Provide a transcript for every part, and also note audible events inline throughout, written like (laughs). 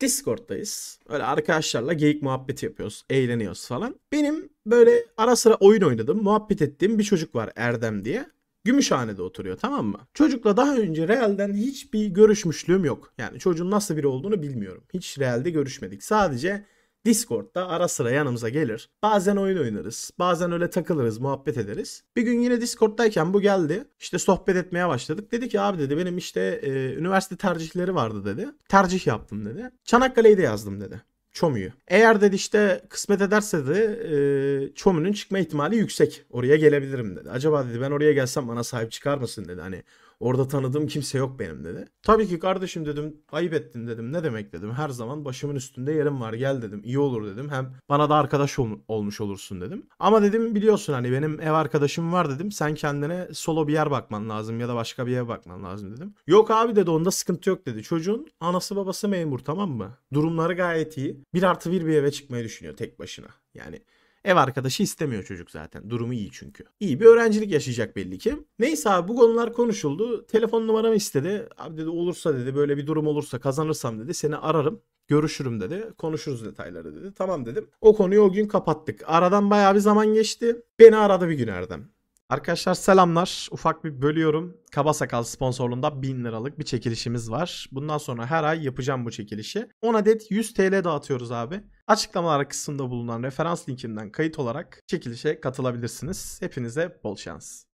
Discord'dayız. Öyle arkadaşlarla geyik muhabbeti yapıyoruz. Eğleniyoruz falan. Benim böyle ara sıra oyun oynadım. Muhabbet ettiğim bir çocuk var Erdem diye. Gümüşhane'de oturuyor tamam mı? Çocukla daha önce Real'den hiçbir görüşmüşlüğüm yok. Yani çocuğun nasıl biri olduğunu bilmiyorum. Hiç Real'de görüşmedik. Sadece Discord'da ara sıra yanımıza gelir. Bazen oyun oynarız. Bazen öyle takılırız, muhabbet ederiz. Bir gün yine Discord'dayken bu geldi. İşte sohbet etmeye başladık. Dedi ki abi dedi benim işte e, üniversite tercihleri vardı dedi. Tercih yaptım dedi. Çanakkale'yi de yazdım dedi. Çomu'yu. Eğer dedi işte kısmet ederse de e, Çomu'nun çıkma ihtimali yüksek. Oraya gelebilirim dedi. Acaba dedi ben oraya gelsem bana sahip çıkar mısın dedi. Hani Orada tanıdığım kimse yok benim dedi. Tabii ki kardeşim dedim ayıp ettin dedim. Ne demek dedim. Her zaman başımın üstünde yerim var gel dedim. İyi olur dedim. Hem bana da arkadaş ol- olmuş olursun dedim. Ama dedim biliyorsun hani benim ev arkadaşım var dedim. Sen kendine solo bir yer bakman lazım ya da başka bir eve bakman lazım dedim. Yok abi dedi onda sıkıntı yok dedi. Çocuğun anası babası memur tamam mı? Durumları gayet iyi. Bir artı bir bir eve çıkmayı düşünüyor tek başına. Yani Ev arkadaşı istemiyor çocuk zaten. Durumu iyi çünkü. İyi bir öğrencilik yaşayacak belli ki. Neyse abi bu konular konuşuldu. Telefon numaramı istedi. Abi dedi olursa dedi böyle bir durum olursa kazanırsam dedi seni ararım. Görüşürüm dedi. Konuşuruz detayları dedi. Tamam dedim. O konuyu o gün kapattık. Aradan bayağı bir zaman geçti. Beni aradı bir gün Erdem. Arkadaşlar selamlar. Ufak bir bölüyorum. Kaba Sakal sponsorluğunda 1000 liralık bir çekilişimiz var. Bundan sonra her ay yapacağım bu çekilişi. 10 adet 100 TL dağıtıyoruz abi. Açıklamalar kısmında bulunan referans linkimden kayıt olarak çekilişe katılabilirsiniz. Hepinize bol şans.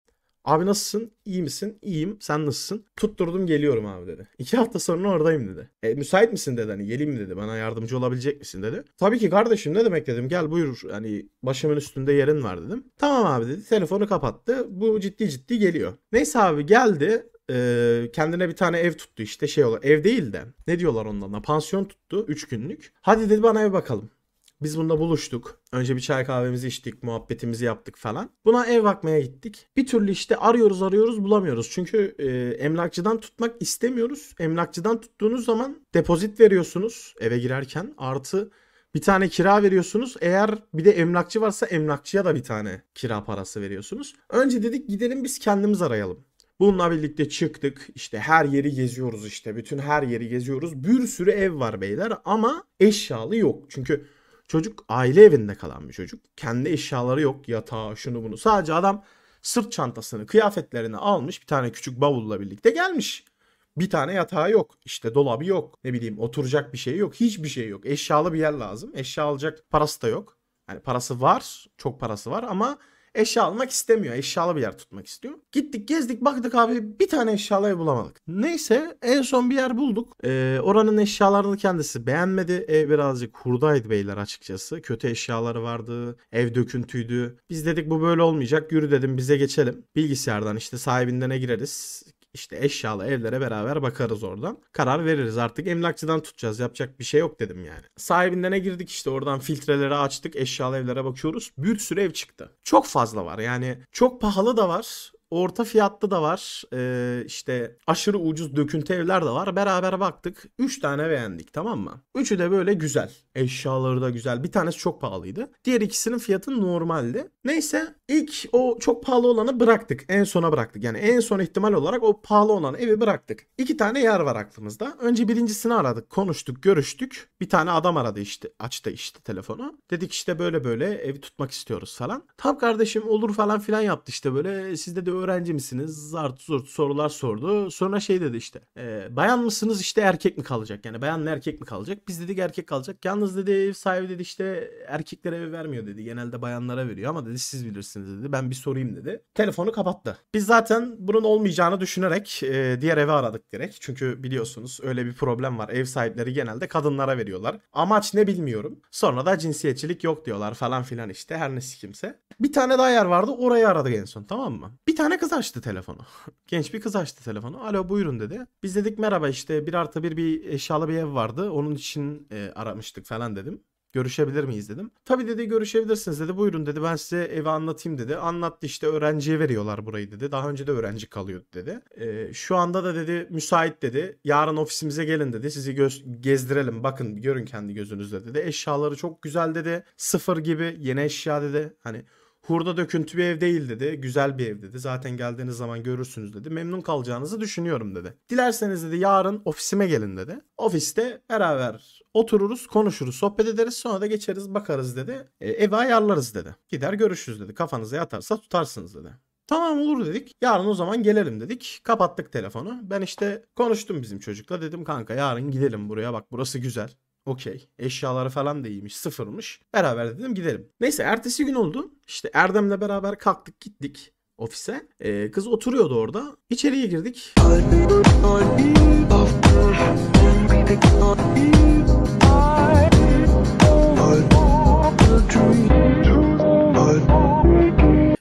Abi nasılsın? İyi misin? İyiyim. Sen nasılsın? Tutturdum geliyorum abi dedi. İki hafta sonra oradayım dedi. E, müsait misin dedi hani geleyim dedi. Bana yardımcı olabilecek misin dedi. Tabii ki kardeşim ne demek dedim. Gel buyur hani başımın üstünde yerin var dedim. Tamam abi dedi. Telefonu kapattı. Bu ciddi ciddi geliyor. Neyse abi geldi e, kendine bir tane ev tuttu işte şey olarak ev değil de ne diyorlar ondan da pansiyon tuttu 3 günlük. Hadi dedi bana ev bakalım. Biz bunda buluştuk. Önce bir çay kahvemizi içtik, muhabbetimizi yaptık falan. Buna ev bakmaya gittik. Bir türlü işte arıyoruz arıyoruz bulamıyoruz. Çünkü e, emlakçıdan tutmak istemiyoruz. Emlakçıdan tuttuğunuz zaman depozit veriyorsunuz eve girerken. Artı bir tane kira veriyorsunuz. Eğer bir de emlakçı varsa emlakçıya da bir tane kira parası veriyorsunuz. Önce dedik gidelim biz kendimiz arayalım. Bununla birlikte çıktık işte her yeri geziyoruz işte bütün her yeri geziyoruz. Bir sürü ev var beyler ama eşyalı yok. Çünkü Çocuk aile evinde kalan bir çocuk. Kendi eşyaları yok. Yatağı, şunu bunu. Sadece adam sırt çantasını, kıyafetlerini almış bir tane küçük bavulla birlikte gelmiş. Bir tane yatağı yok. işte dolabı yok. Ne bileyim oturacak bir şey yok. Hiçbir şey yok. Eşyalı bir yer lazım. Eşya alacak parası da yok. Yani parası var. Çok parası var ama Eşya almak istemiyor. Eşyalı bir yer tutmak istiyor. Gittik gezdik baktık abi bir tane eşyalı bulamadık. Neyse en son bir yer bulduk. Ee, oranın eşyalarını kendisi beğenmedi. Ev birazcık hurdaydı beyler açıkçası. Kötü eşyaları vardı. Ev döküntüydü. Biz dedik bu böyle olmayacak. Yürü dedim bize geçelim. Bilgisayardan işte sahibinden ne gireriz işte eşyalı evlere beraber bakarız oradan. Karar veririz artık emlakçıdan tutacağız yapacak bir şey yok dedim yani. Sahibindene girdik işte oradan filtreleri açtık eşyalı evlere bakıyoruz. Bir sürü ev çıktı. Çok fazla var yani çok pahalı da var Orta fiyatlı da var. Ee, işte aşırı ucuz döküntü evler de var. Beraber baktık. 3 tane beğendik tamam mı? Üçü de böyle güzel. Eşyaları da güzel. Bir tanesi çok pahalıydı. Diğer ikisinin fiyatı normaldi. Neyse ilk o çok pahalı olanı bıraktık. En sona bıraktık. Yani en son ihtimal olarak o pahalı olan evi bıraktık. İki tane yer var aklımızda. Önce birincisini aradık. Konuştuk, görüştük. Bir tane adam aradı işte. Açtı işte telefonu. Dedik işte böyle böyle evi tutmak istiyoruz falan. Tam kardeşim olur falan filan yaptı işte böyle. Sizde de öyle öğrenci misiniz? Zart zurt sorular sordu. Sonra şey dedi işte. E, bayan mısınız işte erkek mi kalacak? Yani bayan bayanla erkek mi kalacak? Biz dedik erkek kalacak. Yalnız dedi ev sahibi dedi işte erkeklere ev vermiyor dedi. Genelde bayanlara veriyor ama dedi siz bilirsiniz dedi. Ben bir sorayım dedi. Telefonu kapattı. Biz zaten bunun olmayacağını düşünerek e, diğer eve aradık direkt. Çünkü biliyorsunuz öyle bir problem var. Ev sahipleri genelde kadınlara veriyorlar. Amaç ne bilmiyorum. Sonra da cinsiyetçilik yok diyorlar falan filan işte her nesi kimse. Bir tane daha yer vardı orayı aradık en son tamam mı? Bir tane tane kız açtı telefonu. (laughs) Genç bir kız açtı telefonu. Alo buyurun dedi. Biz dedik merhaba işte bir artı bir bir eşyalı bir ev vardı. Onun için e, aramıştık falan dedim. Görüşebilir miyiz dedim. Tabii dedi görüşebilirsiniz dedi. Buyurun dedi ben size evi anlatayım dedi. Anlattı işte öğrenciye veriyorlar burayı dedi. Daha önce de öğrenci kalıyordu dedi. E, şu anda da dedi müsait dedi. Yarın ofisimize gelin dedi. Sizi göz gezdirelim bakın görün kendi gözünüzle dedi. Eşyaları çok güzel dedi. Sıfır gibi yeni eşya dedi. Hani Hurda döküntü bir ev değil dedi. Güzel bir ev dedi. Zaten geldiğiniz zaman görürsünüz dedi. Memnun kalacağınızı düşünüyorum dedi. Dilerseniz dedi yarın ofisime gelin dedi. Ofiste beraber otururuz, konuşuruz, sohbet ederiz. Sonra da geçeriz bakarız dedi. E, evi ayarlarız dedi. Gider görüşürüz dedi. Kafanıza yatarsa tutarsınız dedi. Tamam olur dedik. Yarın o zaman gelelim dedik. Kapattık telefonu. Ben işte konuştum bizim çocukla. Dedim kanka yarın gidelim buraya bak burası güzel. Okey. Eşyaları falan da iyiymiş. Sıfırmış. Beraber dedim gidelim. Neyse ertesi gün oldu. İşte Erdem'le beraber kalktık gittik ofise. Ee, kız oturuyordu orada. İçeriye girdik.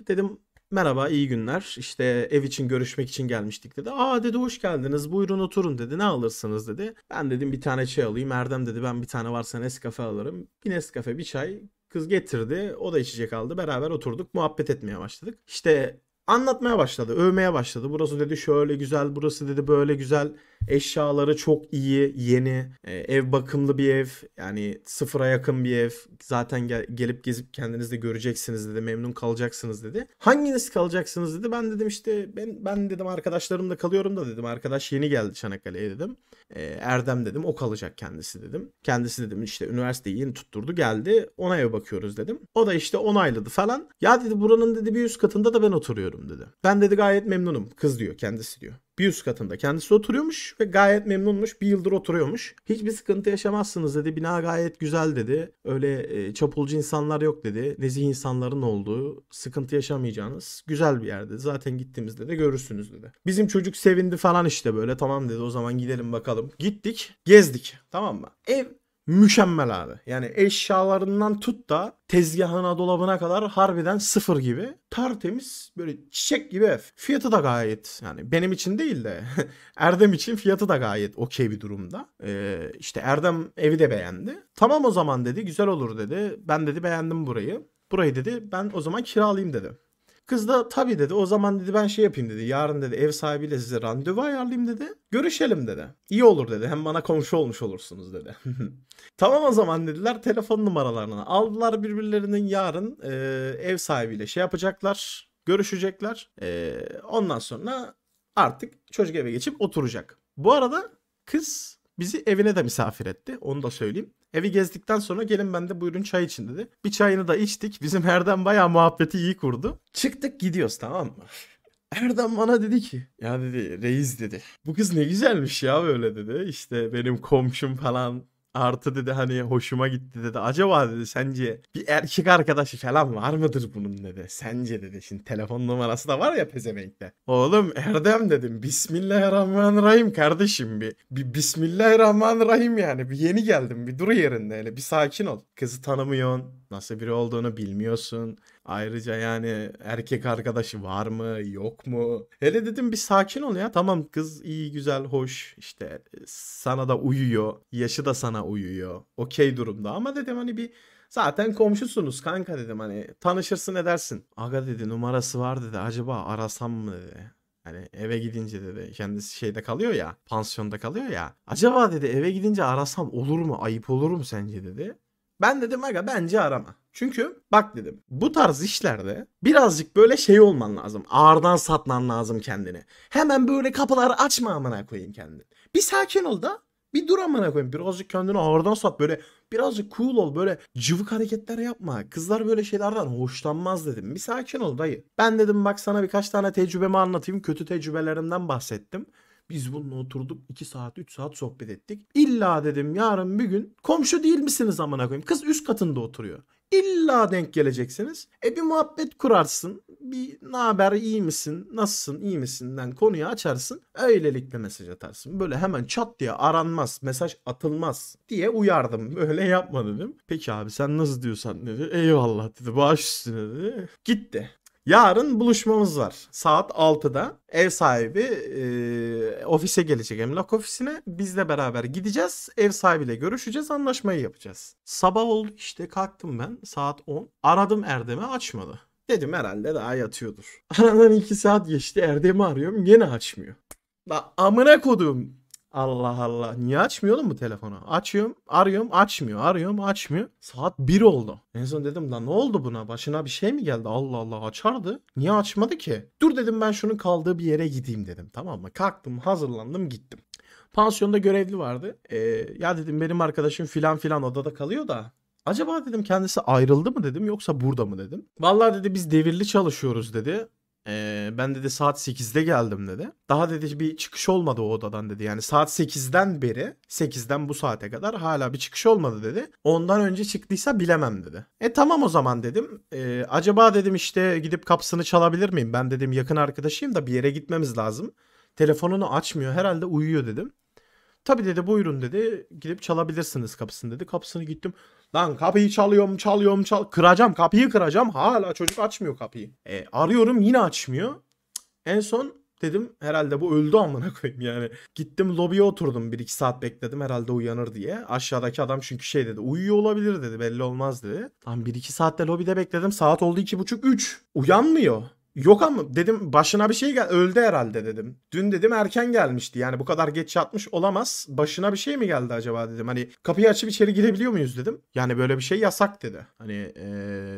Dedim merhaba iyi günler işte ev için görüşmek için gelmiştik dedi. Aa dedi hoş geldiniz buyurun oturun dedi ne alırsınız dedi. Ben dedim bir tane çay alayım Erdem dedi ben bir tane varsa Nescafe alırım. Bir Nescafe bir çay Kız getirdi. O da içecek aldı. Beraber oturduk. Muhabbet etmeye başladık. İşte anlatmaya başladı, övmeye başladı. Burası dedi şöyle güzel, burası dedi böyle güzel. Eşyaları çok iyi, yeni. E, ev bakımlı bir ev. Yani sıfıra yakın bir ev. Zaten gel- gelip gezip kendiniz de göreceksiniz dedi. Memnun kalacaksınız dedi. Hanginiz kalacaksınız dedi. Ben dedim işte ben ben dedim arkadaşlarımla kalıyorum da dedim. Arkadaş yeni geldi Çanakkale'ye dedim. E, Erdem dedim o kalacak kendisi dedim. Kendisi dedim işte üniversiteyi yeni tutturdu geldi ona ev bakıyoruz dedim. O da işte onayladı falan. Ya dedi buranın dedi bir üst katında da ben oturuyorum dedi. Ben dedi gayet memnunum kız diyor kendisi diyor bir üst katında kendisi oturuyormuş ve gayet memnunmuş. Bir yıldır oturuyormuş. Hiçbir sıkıntı yaşamazsınız dedi. Bina gayet güzel dedi. Öyle e, çapulcu insanlar yok dedi. Nezih insanların olduğu, sıkıntı yaşamayacağınız güzel bir yerde. Zaten gittiğimizde de görürsünüz dedi. Bizim çocuk sevindi falan işte böyle. Tamam dedi o zaman gidelim bakalım. Gittik, gezdik. Tamam mı? Ev mükemmel abi. Yani eşyalarından tut da tezgahına dolabına kadar harbiden sıfır gibi tertemiz böyle çiçek gibi ev. Fiyatı da gayet yani benim için değil de (laughs) Erdem için fiyatı da gayet okey bir durumda. Ee, işte Erdem evi de beğendi. Tamam o zaman dedi güzel olur dedi. Ben dedi beğendim burayı. Burayı dedi ben o zaman kiralayayım dedi. Kız da tabii dedi. O zaman dedi ben şey yapayım dedi. Yarın dedi ev sahibiyle size randevu ayarlayayım dedi. Görüşelim dedi. İyi olur dedi. Hem bana komşu olmuş olursunuz dedi. (laughs) tamam o zaman dediler. Telefon numaralarını aldılar birbirlerinin yarın e, ev sahibiyle şey yapacaklar. Görüşecekler. E, ondan sonra artık çocuk eve geçip oturacak. Bu arada kız Bizi evine de misafir etti. Onu da söyleyeyim. Evi gezdikten sonra gelin ben de buyurun çay için dedi. Bir çayını da içtik. Bizim Erdem bayağı muhabbeti iyi kurdu. Çıktık gidiyoruz tamam mı? Erdem bana dedi ki ya dedi reis dedi bu kız ne güzelmiş ya böyle dedi işte benim komşum falan Artı dedi hani hoşuma gitti dedi. Acaba dedi sence bir erkek arkadaşı falan var mıdır bunun dedi. Sence dedi. Şimdi telefon numarası da var ya pezevenkte. Oğlum Erdem dedim. Bismillahirrahmanirrahim kardeşim bir. Bir Bismillahirrahmanirrahim yani. Bir yeni geldim. Bir dur yerinde hele. Bir sakin ol. Kızı tanımıyorsun. Nasıl biri olduğunu bilmiyorsun. Ayrıca yani erkek arkadaşı var mı yok mu? Hele dedim bir sakin ol ya. Tamam kız iyi güzel hoş işte e, sana da uyuyor. Yaşı da sana uyuyor. Okey durumda ama dedim hani bir Zaten komşusunuz kanka dedim hani tanışırsın edersin. Aga dedi numarası var dedi acaba arasam mı dedi. Hani eve gidince dedi kendisi şeyde kalıyor ya pansiyonda kalıyor ya. Acaba dedi eve gidince arasam olur mu ayıp olur mu sence dedi. Ben dedim aga bence arama. Çünkü bak dedim bu tarz işlerde birazcık böyle şey olman lazım. Ağırdan satman lazım kendini. Hemen böyle kapıları açma amına koyayım kendini. Bir sakin ol da bir dur amına koyayım. Birazcık kendini ağırdan sat böyle birazcık cool ol böyle cıvık hareketler yapma. Kızlar böyle şeylerden hoşlanmaz dedim. Bir sakin ol dayı. Ben dedim bak sana birkaç tane tecrübemi anlatayım. Kötü tecrübelerimden bahsettim. Biz bununla oturduk 2 saat 3 saat sohbet ettik. İlla dedim yarın bir gün komşu değil misiniz amına koyayım? Kız üst katında oturuyor. İlla denk geleceksiniz. E bir muhabbet kurarsın. Bir ne haber iyi misin? Nasılsın iyi misinden konuyu açarsın. Öylelikle mesaj atarsın. Böyle hemen çat diye aranmaz. Mesaj atılmaz diye uyardım. Böyle (laughs) yapma dedim. Peki abi sen nasıl diyorsan dedi. Eyvallah dedi. Bağış üstüne dedi. Gitti. Yarın buluşmamız var. Saat 6'da ev sahibi e, ofise gelecek emlak ofisine. Bizle beraber gideceğiz. Ev sahibiyle görüşeceğiz. Anlaşmayı yapacağız. Sabah oldu işte kalktım ben saat 10. Aradım Erdem'i açmadı. Dedim herhalde daha yatıyordur. (laughs) Aradan 2 saat geçti Erdem'i arıyorum yine açmıyor. La amına kodum Allah Allah. Niye açmıyor oğlum bu telefonu? Açıyorum, arıyorum, açmıyor, arıyorum, açmıyor. Saat 1 oldu. En son dedim lan ne oldu buna? Başına bir şey mi geldi? Allah Allah açardı. Niye açmadı ki? Dur dedim ben şunun kaldığı bir yere gideyim dedim. Tamam mı? Kalktım, hazırlandım, gittim. Pansiyonda görevli vardı. Ee, ya dedim benim arkadaşım filan filan odada kalıyor da Acaba dedim kendisi ayrıldı mı dedim yoksa burada mı dedim. Vallahi dedi biz devirli çalışıyoruz dedi. Ee, ben dedi saat 8'de geldim dedi. Daha dedi bir çıkış olmadı o odadan dedi. Yani saat 8'den beri 8'den bu saate kadar hala bir çıkış olmadı dedi. Ondan önce çıktıysa bilemem dedi. E tamam o zaman dedim. Ee, acaba dedim işte gidip kapısını çalabilir miyim? Ben dedim yakın arkadaşıyım da bir yere gitmemiz lazım. Telefonunu açmıyor herhalde uyuyor dedim. Tabii dedi buyurun dedi. Gidip çalabilirsiniz kapısını dedi. Kapısını gittim. Lan kapıyı çalıyorum çalıyorum çal. Kıracağım kapıyı kıracağım. Hala çocuk açmıyor kapıyı. E, arıyorum yine açmıyor. En son dedim herhalde bu öldü amına koyayım yani. Gittim lobiye oturdum bir iki saat bekledim herhalde uyanır diye. Aşağıdaki adam çünkü şey dedi uyuyor olabilir dedi belli olmaz dedi. Tam bir iki saatte lobide bekledim saat oldu iki buçuk üç uyanmıyor. Yok ama dedim başına bir şey gel öldü herhalde dedim. Dün dedim erken gelmişti yani bu kadar geç yatmış olamaz. Başına bir şey mi geldi acaba dedim. Hani kapıyı açıp içeri girebiliyor muyuz dedim. Yani böyle bir şey yasak dedi. Hani ee,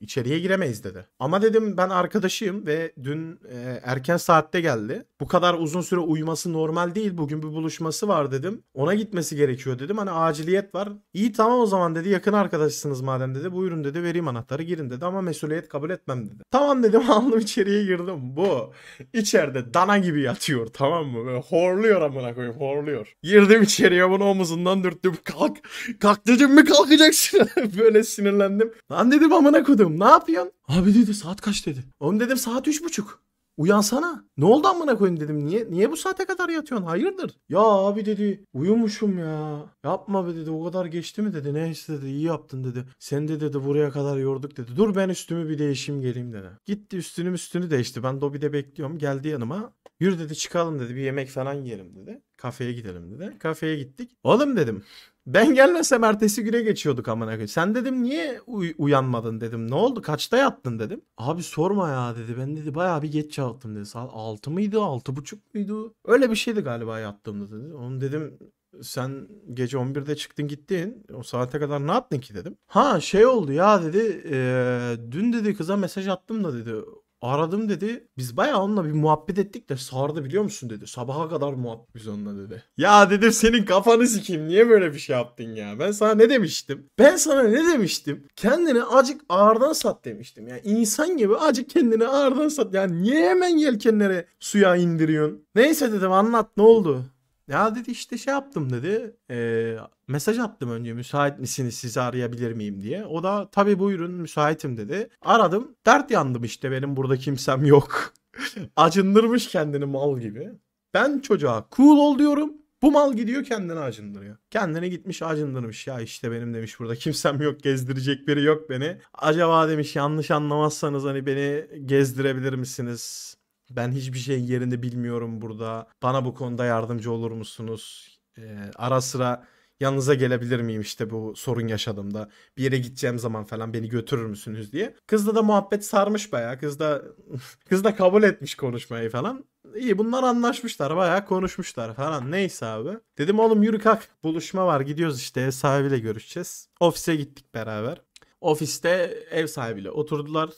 içeriye giremeyiz dedi. Ama dedim ben arkadaşıyım ve dün e, erken saatte geldi. Bu kadar uzun süre uyuması normal değil. Bugün bir buluşması var dedim. Ona gitmesi gerekiyor dedim. Hani aciliyet var. İyi tamam o zaman dedi yakın arkadaşsınız madem dedi. Buyurun dedi vereyim anahtarı girin dedi ama mesuliyet kabul etmem dedi. Tamam dedim (laughs) al. Aldım içeriye girdim. Bu içeride dana gibi yatıyor tamam mı? Böyle horluyor amına koyayım horluyor. Girdim içeriye bunu omuzundan dürttüm. Kalk. Kalk dedim mi kalkacaksın? (laughs) Böyle sinirlendim. Lan dedim amına koydum ne yapıyorsun? Abi dedi saat kaç dedi. Onu dedim saat üç buçuk uyansana. Ne oldu amına koyayım dedim. Niye niye bu saate kadar yatıyorsun? Hayırdır? Ya abi dedi uyumuşum ya. Yapma be dedi o kadar geçti mi dedi. Neyse dedi iyi yaptın dedi. Sen de dedi buraya kadar yorduk dedi. Dur ben üstümü bir değişim geleyim dedi. Gitti üstünü üstünü değişti. Ben Dobby'de bekliyorum. Geldi yanıma. Yürü dedi çıkalım dedi. Bir yemek falan yiyelim dedi. Kafeye gidelim dedi. Kafeye gittik. Oğlum dedim. Ben gelmesem ertesi güne geçiyorduk amına koyayım. Sen dedim niye uy- uyanmadın dedim. Ne oldu? Kaçta yattın dedim. Abi sorma ya dedi. Ben dedi bayağı bir geç yattım dedi. Saat 6 mıydı? Altı buçuk muydu? Öyle bir şeydi galiba yattığımda dedi. Onu dedim sen gece 11'de çıktın gittin. O saate kadar ne yaptın ki dedim. Ha şey oldu ya dedi. E, dün dedi kıza mesaj attım da dedi. Aradım dedi. Biz bayağı onunla bir muhabbet ettik de sardı biliyor musun dedi. Sabaha kadar muhabbet biz onunla dedi. Ya dedim senin kafanı sikeyim niye böyle bir şey yaptın ya? Ben sana ne demiştim? Ben sana ne demiştim? Kendini acık ağırdan sat demiştim. Yani insan gibi acık kendini ağırdan sat. Yani niye hemen yelkenlere suya indiriyorsun? Neyse dedim anlat ne oldu? Ya dedi işte şey yaptım dedi. E, mesaj attım önce müsait misiniz sizi arayabilir miyim diye. O da tabii buyurun müsaitim dedi. Aradım dert yandım işte benim burada kimsem yok. (laughs) Acındırmış kendini mal gibi. Ben çocuğa cool ol diyorum. Bu mal gidiyor kendini acındırıyor. Kendine gitmiş acındırmış ya işte benim demiş burada kimsem yok gezdirecek biri yok beni. Acaba demiş yanlış anlamazsanız hani beni gezdirebilir misiniz? Ben hiçbir şeyin yerinde bilmiyorum burada. Bana bu konuda yardımcı olur musunuz? Ee, ara sıra yanınıza gelebilir miyim işte bu sorun yaşadığımda bir yere gideceğim zaman falan beni götürür müsünüz diye. Kızla da muhabbet sarmış bayağı. Kız da (laughs) kız da kabul etmiş konuşmayı falan. İyi bunlar anlaşmışlar bayağı konuşmuşlar falan neyse abi. Dedim oğlum yürü kalk buluşma var gidiyoruz işte ev sahibiyle görüşeceğiz. Ofise gittik beraber. Ofiste ev sahibiyle oturdular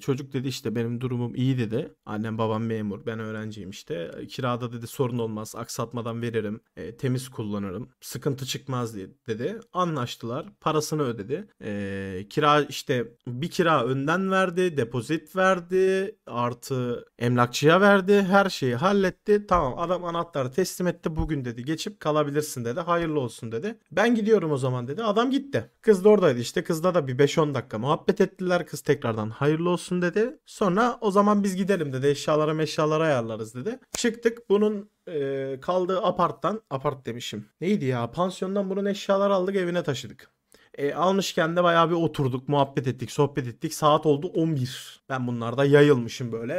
çocuk dedi işte benim durumum iyi dedi. Annem babam memur ben öğrenciyim işte. Kirada dedi sorun olmaz aksatmadan veririm. E, temiz kullanırım. Sıkıntı çıkmaz dedi. Anlaştılar. Parasını ödedi. E, kira işte bir kira önden verdi. Depozit verdi. Artı emlakçıya verdi. Her şeyi halletti. Tamam adam anahtarı teslim etti. Bugün dedi geçip kalabilirsin dedi. Hayırlı olsun dedi. Ben gidiyorum o zaman dedi. Adam gitti. Kız da oradaydı işte. Kızla da bir 5-10 dakika muhabbet ettiler. Kız tekrardan hayırlı hayırlı olsun dedi. Sonra o zaman biz gidelim dedi. Eşyaları meşyalara ayarlarız dedi. Çıktık bunun e, kaldığı aparttan. Apart demişim. Neydi ya pansiyondan bunun eşyaları aldık evine taşıdık. E, almışken de bayağı bir oturduk, muhabbet ettik, sohbet ettik. Saat oldu 11. Ben bunlarda yayılmışım böyle.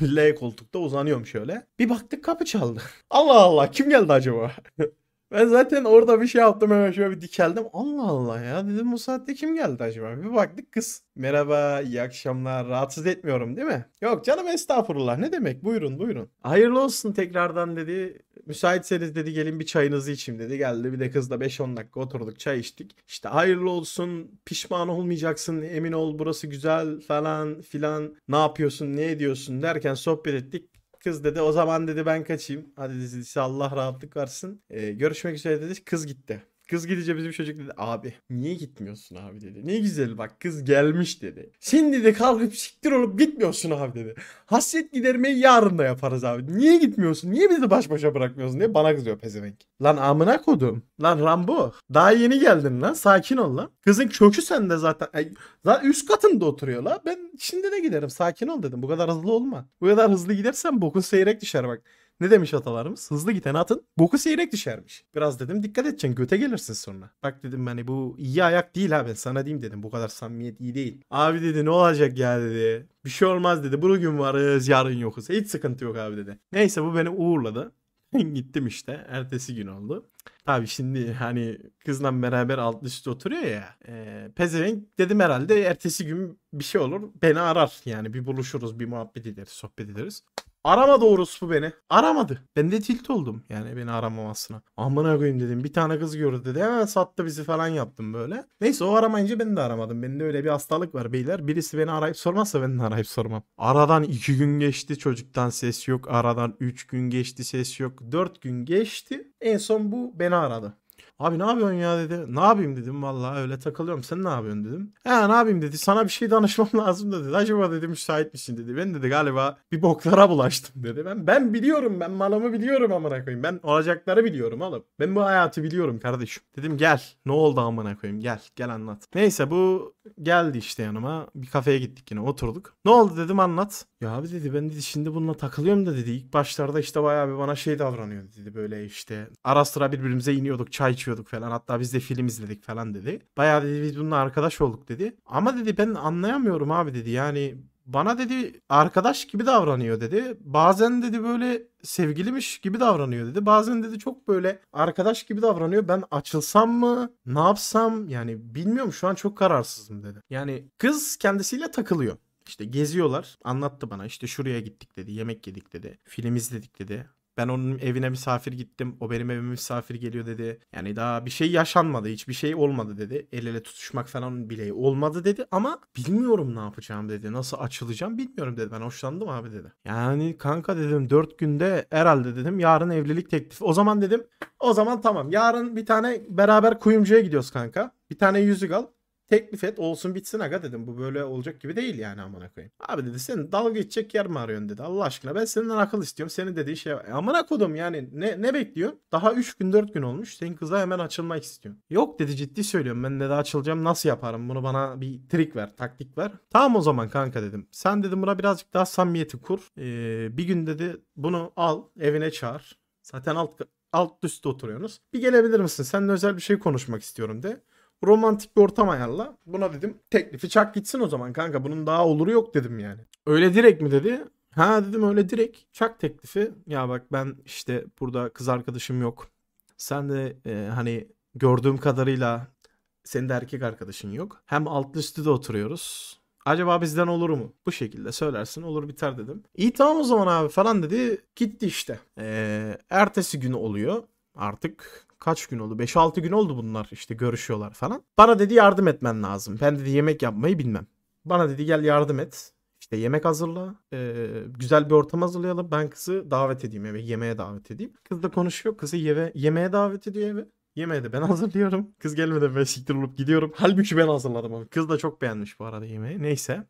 E, L koltukta uzanıyorum şöyle. Bir baktık kapı çaldı. (laughs) Allah Allah kim geldi acaba? (laughs) Ben zaten orada bir şey yaptım hemen şöyle bir dikeldim. Allah Allah ya dedim bu saatte kim geldi acaba? Bir baktık kız. Merhaba, iyi akşamlar. Rahatsız etmiyorum değil mi? Yok canım estağfurullah. Ne demek? Buyurun buyurun. Hayırlı olsun tekrardan dedi. Müsaitseniz dedi gelin bir çayınızı içeyim dedi. Geldi bir de kızla 5-10 dakika oturduk çay içtik. İşte hayırlı olsun pişman olmayacaksın emin ol burası güzel falan filan ne yapıyorsun ne ediyorsun derken sohbet ettik. Kız dedi o zaman dedi ben kaçayım. Hadi dedi Allah rahatlık versin. Ee, görüşmek üzere dedi. Kız gitti. Kız gideceğimiz bir çocuk dedi abi niye gitmiyorsun abi dedi. Ne güzel bak kız gelmiş dedi. Sen dedi kalkıp siktir olup gitmiyorsun abi dedi. Hasret gidermeyi yarın da yaparız abi. Niye gitmiyorsun? Niye bizi baş başa bırakmıyorsun diye bana kızıyor pezevenk. Lan amına kodum. Lan Rambo. Daha yeni geldin lan. Sakin ol lan. Kızın kökü sende zaten. Ay, zaten üst katında oturuyor la. Ben şimdi de giderim. Sakin ol dedim. Bu kadar hızlı olma. Bu kadar hızlı gidersen bokun seyrek düşer bak. Ne demiş atalarımız? Hızlı giden atın boku seyrek düşermiş. Biraz dedim dikkat edeceksin göte gelirsin sonra. Bak dedim hani bu iyi ayak değil ha ben sana diyeyim dedim. Bu kadar samimiyet iyi değil. Abi dedi ne olacak ya dedi. Bir şey olmaz dedi. Bugün varız yarın yokuz. Hiç sıkıntı yok abi dedi. Neyse bu beni uğurladı. (laughs) Gittim işte. Ertesi gün oldu. Abi şimdi hani kızla beraber alt üstte oturuyor ya. E, pezevenk dedim herhalde ertesi gün bir şey olur. Beni arar. Yani bir buluşuruz, bir muhabbet ederiz, sohbet ederiz. Aramadı orospu beni. Aramadı. Ben de tilt oldum yani beni aramamasına. Amına koyayım dedim. Bir tane kız gördü dedi. Hemen sattı bizi falan yaptım böyle. Neyse o aramayınca beni de aramadım. de öyle bir hastalık var beyler. Birisi beni arayıp sormazsa ben de arayıp sormam. Aradan 2 gün geçti çocuktan ses yok. Aradan 3 gün geçti ses yok. 4 gün geçti. En son bu beni aradı. Abi ne yapıyorsun ya dedi. Ne yapayım dedim vallahi öyle takılıyorum. Sen ne yapıyorsun dedim. He ne yapayım dedi. Sana bir şey danışmam (laughs) lazım dedi. Acaba dedi müsait misin dedi. Ben dedi galiba bir boklara bulaştım dedi. Ben ben biliyorum ben malımı biliyorum amına koyayım. Ben olacakları biliyorum oğlum. Ben bu hayatı biliyorum kardeşim. Dedim gel. Ne oldu amına koyayım gel. Gel anlat. Neyse bu geldi işte yanıma. Bir kafeye gittik yine oturduk. Ne oldu dedim anlat. Ya abi dedi ben dedi şimdi bununla takılıyorum da dedi. İlk başlarda işte bayağı bir bana şey davranıyor dedi. Böyle işte ara sıra birbirimize iniyorduk çay içiyorduk konuşuyorduk falan. Hatta biz de film izledik falan dedi. Bayağı dedi biz bununla arkadaş olduk dedi. Ama dedi ben anlayamıyorum abi dedi. Yani bana dedi arkadaş gibi davranıyor dedi. Bazen dedi böyle sevgilimiş gibi davranıyor dedi. Bazen dedi çok böyle arkadaş gibi davranıyor. Ben açılsam mı? Ne yapsam? Yani bilmiyorum şu an çok kararsızım dedi. Yani kız kendisiyle takılıyor. İşte geziyorlar. Anlattı bana İşte şuraya gittik dedi. Yemek yedik dedi. Film izledik dedi. Ben onun evine misafir gittim. O benim evime misafir geliyor dedi. Yani daha bir şey yaşanmadı. Hiçbir şey olmadı dedi. El ele tutuşmak falan bile olmadı dedi. Ama bilmiyorum ne yapacağım dedi. Nasıl açılacağım bilmiyorum dedi. Ben hoşlandım abi dedi. Yani kanka dedim 4 günde herhalde dedim yarın evlilik teklifi. O zaman dedim o zaman tamam. Yarın bir tane beraber kuyumcuya gidiyoruz kanka. Bir tane yüzük al teklif et olsun bitsin aga dedim. Bu böyle olacak gibi değil yani amına koyayım. Abi dedi senin dalga geçecek yer mi arıyorsun dedi. Allah aşkına ben senden akıl istiyorum. Senin dediği şey e, amına kodum yani ne, ne bekliyor Daha 3 gün 4 gün olmuş. Senin kıza hemen açılmak istiyorsun. Yok dedi ciddi söylüyorum. Ben dedi açılacağım nasıl yaparım? Bunu bana bir trik ver taktik ver. Tamam o zaman kanka dedim. Sen dedim buna birazcık daha samimiyeti kur. Ee, bir gün dedi bunu al evine çağır. Zaten alt alt üstte oturuyorsunuz. Bir gelebilir misin? Seninle özel bir şey konuşmak istiyorum de romantik bir ortam ayarla. Buna dedim teklifi çak gitsin o zaman kanka bunun daha oluru yok dedim yani. Öyle direkt mi dedi? Ha dedim öyle direkt çak teklifi. Ya bak ben işte burada kız arkadaşım yok. Sen de e, hani gördüğüm kadarıyla senin de erkek arkadaşın yok. Hem alt üstüde oturuyoruz. Acaba bizden olur mu? Bu şekilde söylersin olur biter dedim. İyi tamam o zaman abi falan dedi. Gitti işte. Ee, ertesi günü oluyor. Artık kaç gün oldu? 5-6 gün oldu bunlar işte görüşüyorlar falan. Bana dedi yardım etmen lazım. Ben dedi yemek yapmayı bilmem. Bana dedi gel yardım et. İşte yemek hazırla. E, güzel bir ortam hazırlayalım. Ben kızı davet edeyim eve. Yemeğe davet edeyim. Kız da konuşuyor. Kızı yeve, yemeğe davet ediyor eve. Yemeği de ben (laughs) hazırlıyorum. Kız gelmeden ben siktir olup gidiyorum. Halbuki ben hazırladım onu. Kız da çok beğenmiş bu arada yemeği. Neyse.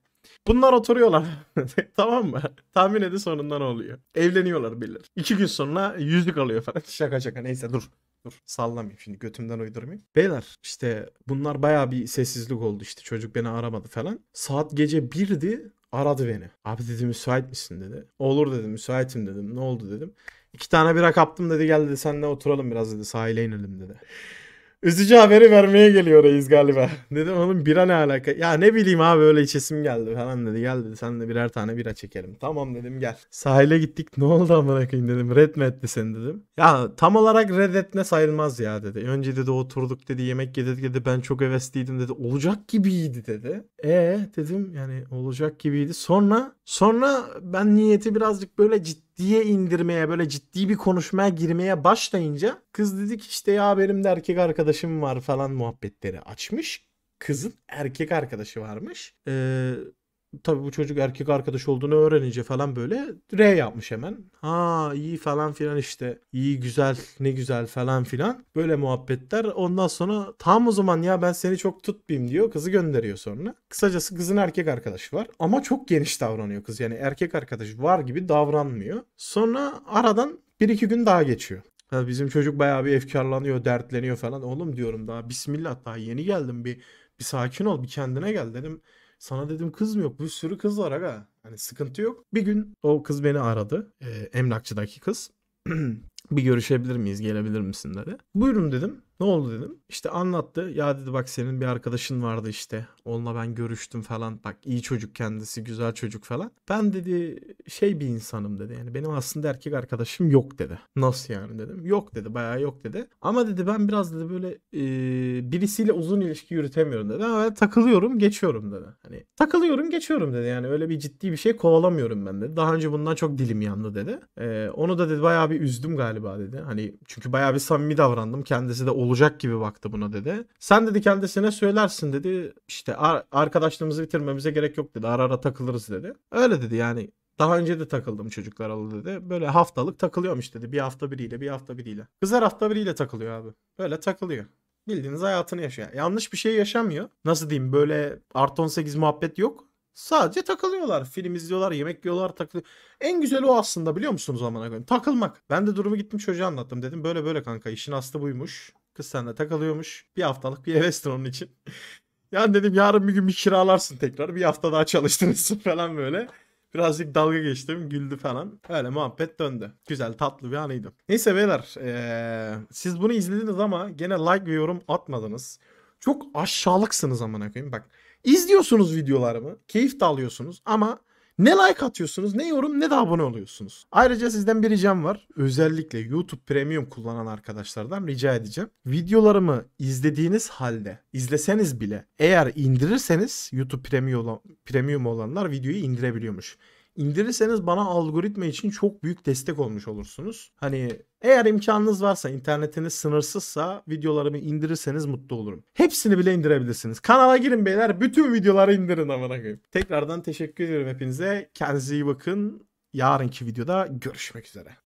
Bunlar oturuyorlar. (laughs) tamam mı? Tahmin edin sonunda ne oluyor? Evleniyorlar bilir. İki gün sonra yüzlük alıyor falan. (laughs) Şaka şaka neyse dur. Dur sallamayayım şimdi götümden uydurmayayım. Beyler işte bunlar baya bir sessizlik oldu işte çocuk beni aramadı falan. Saat gece 1'di aradı beni. Abi dedi müsait misin dedi. Olur dedim müsaitim dedim ne oldu dedim. İki tane bira kaptım dedi gel dedi senle oturalım biraz dedi sahile inelim dedi. Üzücü haberi vermeye geliyor reis galiba. (laughs) Dedim oğlum bira ne alaka? Ya ne bileyim abi öyle içesim geldi falan dedi. Gel dedi sen de birer tane bira çekelim. Tamam dedim gel. Sahile gittik ne oldu amına koyayım dedim. Red mi etti seni dedim. Ya tam olarak red etme sayılmaz ya dedi. Önce dedi oturduk dedi yemek yedik dedi. Ben çok hevesliydim dedi. Olacak gibiydi dedi. E dedim yani olacak gibiydi. Sonra sonra ben niyeti birazcık böyle ciddi ciddiye indirmeye böyle ciddi bir konuşmaya girmeye başlayınca kız dedi ki işte ya benim de erkek arkadaşım var falan muhabbetleri açmış. Kızın erkek arkadaşı varmış. Ee, tabii bu çocuk erkek arkadaş olduğunu öğrenince falan böyle R yapmış hemen. Ha iyi falan filan işte. İyi güzel ne güzel falan filan. Böyle muhabbetler. Ondan sonra tam o zaman ya ben seni çok tutmayayım diyor. Kızı gönderiyor sonra. Kısacası kızın erkek arkadaşı var. Ama çok geniş davranıyor kız. Yani erkek arkadaşı var gibi davranmıyor. Sonra aradan bir iki gün daha geçiyor. Ha, bizim çocuk bayağı bir efkarlanıyor, dertleniyor falan. Oğlum diyorum daha bismillah daha yeni geldim bir bir sakin ol bir kendine gel dedim. Sana dedim kız mı yok? Bir sürü kız var aga. Hani sıkıntı yok. Bir gün o kız beni aradı. E, emlakçıdaki kız. (clears throat) bir görüşebilir miyiz gelebilir misin dedi. Buyurun dedim. Ne oldu dedim. İşte anlattı. Ya dedi bak senin bir arkadaşın vardı işte. Onunla ben görüştüm falan. Bak iyi çocuk kendisi güzel çocuk falan. Ben dedi şey bir insanım dedi. Yani benim aslında erkek arkadaşım yok dedi. Nasıl yani dedim. Yok dedi bayağı yok dedi. Ama dedi ben biraz dedi böyle e, birisiyle uzun ilişki yürütemiyorum dedi. Ama takılıyorum geçiyorum dedi. Hani takılıyorum geçiyorum dedi. Yani öyle bir ciddi bir şey kovalamıyorum ben dedi. Daha önce bundan çok dilim yandı dedi. E, onu da dedi bayağı bir üzdüm galiba galiba dedi. Hani çünkü bayağı bir samimi davrandım. Kendisi de olacak gibi baktı buna dedi. Sen dedi kendisine söylersin dedi. İşte ar- arkadaşlığımızı bitirmemize gerek yok dedi. Ara ara takılırız dedi. Öyle dedi yani. Daha önce de takıldım çocuklar alı dedi. Böyle haftalık takılıyormuş dedi. Bir hafta biriyle bir hafta biriyle. Kızlar hafta biriyle takılıyor abi. böyle takılıyor bildiğiniz hayatını yaşıyor. Yanlış bir şey yaşamıyor. Nasıl diyeyim böyle artı 18 muhabbet yok. Sadece takılıyorlar. Film izliyorlar, yemek yiyorlar, takılıyor. En güzel o aslında biliyor musunuz amına koyayım? Takılmak. Ben de durumu gittim çocuğa anlattım dedim. Böyle böyle kanka işin aslı buymuş. Kız seninle takılıyormuş. Bir haftalık bir hevestir onun için. (laughs) yani dedim yarın bir gün bir kiralarsın tekrar. Bir hafta daha çalıştırırsın (laughs) falan böyle. Birazcık dalga geçtim güldü falan. Öyle muhabbet döndü. Güzel tatlı bir anıydı. Neyse beyler ee, siz bunu izlediniz ama gene like ve yorum atmadınız. Çok aşağılıksınız amına koyayım bak. İzliyorsunuz videolarımı, keyif de alıyorsunuz ama ne like atıyorsunuz, ne yorum, ne de abone oluyorsunuz. Ayrıca sizden bir ricam var. Özellikle YouTube Premium kullanan arkadaşlardan rica edeceğim. Videolarımı izlediğiniz halde, izleseniz bile eğer indirirseniz YouTube Premium, olan, Premium olanlar videoyu indirebiliyormuş. İndirirseniz bana algoritma için çok büyük destek olmuş olursunuz. Hani eğer imkanınız varsa, internetiniz sınırsızsa videolarımı indirirseniz mutlu olurum. Hepsini bile indirebilirsiniz. Kanala girin beyler, bütün videoları indirin amına koyayım. Tekrardan teşekkür ediyorum hepinize. Kendinize iyi bakın. Yarınki videoda görüşmek üzere.